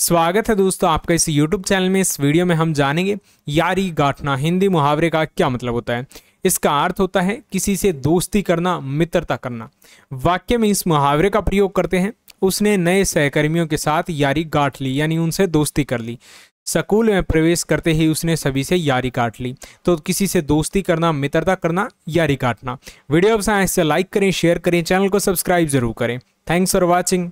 स्वागत है दोस्तों आपका इस YouTube चैनल में इस वीडियो में हम जानेंगे यारी गांठना हिंदी मुहावरे का क्या मतलब होता है इसका अर्थ होता है किसी से दोस्ती करना मित्रता करना वाक्य में इस मुहावरे का प्रयोग करते हैं उसने नए सहकर्मियों के साथ यारी गांठ ली यानी उनसे दोस्ती कर ली स्कूल में प्रवेश करते ही उसने सभी से यारी काट ली तो किसी से दोस्ती करना मित्रता करना यारी काटना वीडियो पसंद इससे तो लाइक करें शेयर करें चैनल को सब्सक्राइब जरूर करें थैंक्स फॉर वॉचिंग